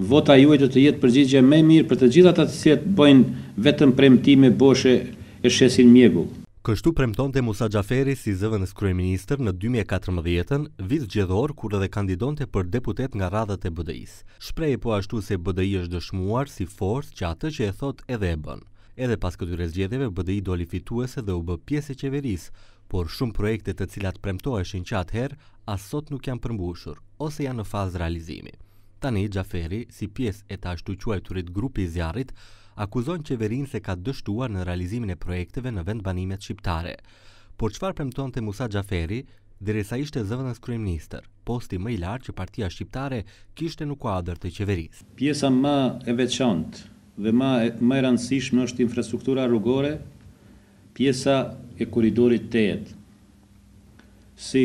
vota juaj do të jetë përgjigje më mirë për të gjithat ata që bëjnë vetëm premtime boshe e shesin mjegull. Kështu premton të Musa Gjaferi si zëvën së kryeministër në 2014-ën, vizë gjedhor kur edhe kandidon të për deputet nga radhët e BDI-s. Shprej po ashtu se BDI është dëshmuar si forës që atë që e thot edhe e bën. Edhe pas këtë rezgjedeve, BDI do li fituese dhe u bë pjesë e qeveris, por shumë projekte të cilat premtoheshin që atëherë, asot nuk janë përmbushur, ose janë në fazë realizimi. Tani Gjaferi, si pjesë e të ashtu quajturit grupi zjarit, akuzon qeverin se ka dështuar në realizimin e projekteve në vend banimet shqiptare. Por qëfar premton të Musa Gjaferi, dhe ishte zëvënës kryeministër, posti më i larë që partia shqiptare kishte në kuadrë të qeveris. Pjesa më e veçantë dhe më e, më rëndësishme është infrastruktura rrugore, pjesa e koridorit 8. Si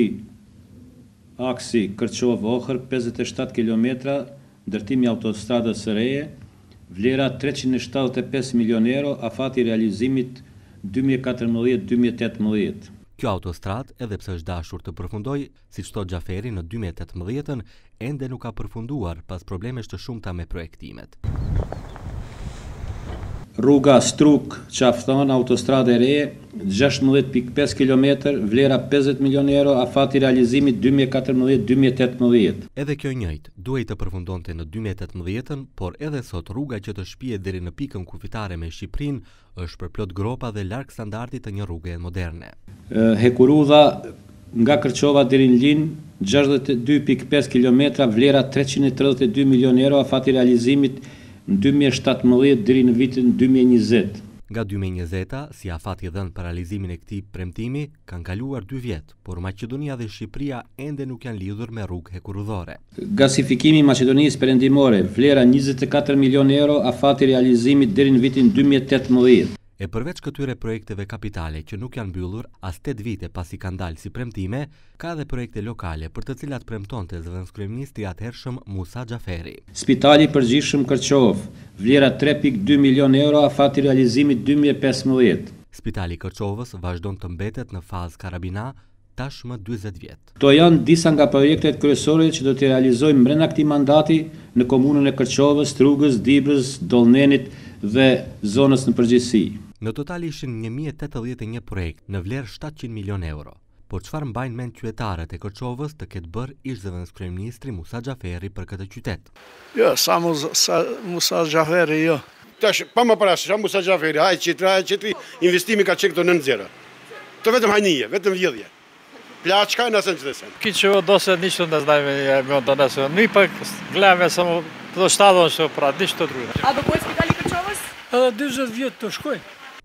aksi Kërqovë-Ohër, 57 km, dërtimi autostradës reje, vlera 375 milion euro, afati realizimit 2014-2018. Kjo autostrat, edhe pse është dashur të përfundoj, si qëto Gjaferi në 2018-ën, ende nuk ka përfunduar pas problemesht të shumëta me projektimet rruga Struk, Qafton, Autostrade Re, 16.5 km, vlera 50 milion euro, a fati realizimit 2014-2018. Edhe kjo njëjtë, duhet të përfundonte në 2018-ën, por edhe sot rruga që të shpije dheri në pikën kufitare me Shqiprin, është përplot gropa dhe larkë standardit të një rrugë e moderne. Hekurudha nga Kërqova dheri në linë, 62.5 km, vlera 332 milion euro, a fati realizimit 2014-2018 në 2017 dhiri në vitin 2020. Nga 2020-a, si afati dhe në paralizimin e këti premtimi, kanë kaluar 2 vjetë, por Macedonia dhe Shqipria ende nuk janë lidhur me rrugë hekurudhore. Gasifikimi Macedonijës përendimore, vlera 24 milion euro afati realizimit dhiri në vitin 2018. E përveç këtyre projekteve kapitale që nuk janë mbyllur as 8 vite pas i kanë dalë si premtime, ka dhe projekte lokale për të cilat premton të zëdhën skreministi Musa Gjaferi. Spitali për gjishëm kërqovë, vlera 3.2 milion euro a fati realizimit 2015. Spitali kërqovës vazhdon të mbetet në fazë karabina tashmë 20 vjetë. To janë disa nga projektet kryesore kërësore që do të realizojnë mrena këti mandati në komunën e kërqovës, trugës, dibës, dolnenit, dhe zonës në përgjithsi. Në total ishin 1081 projekt në vlerë 700 milion euro. Por qëfar mbajnë men qytetarët e Kërqovës të këtë bërë ishë dhe vëndës ministri Musa Gjaferi për këtë qytet? Jo, sa Musa Gjaferi, jo. Tash, pa më parashë, sa Musa Gjaferi, hajë qitri, hajë qitri, investimi ka qekë 90. Të vetëm hajnije, vetëm vjedhje. Plaqka e nësën që desen. Këtë që do se një që në të për së pra, A do edhe 20 vjetë të shkoj.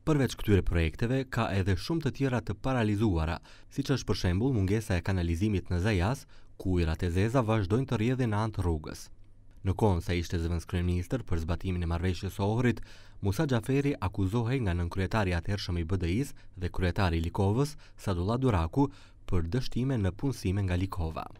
Përveç këtyre projekteve, ka edhe shumë të tjera të paralizuara, si që është për shembul mungesa e kanalizimit në Zajas, ku i e zeza vazhdojnë të rjedhe në antë rrugës. Në konë sa ishte zëvënskrim minister për zbatimin e marveshës ohrit, Musa Gjaferi akuzohej nga nënkryetari atërshëm i BDIs dhe kryetari Likovës, Sadulla Duraku, për dështime në punësime nga Likova.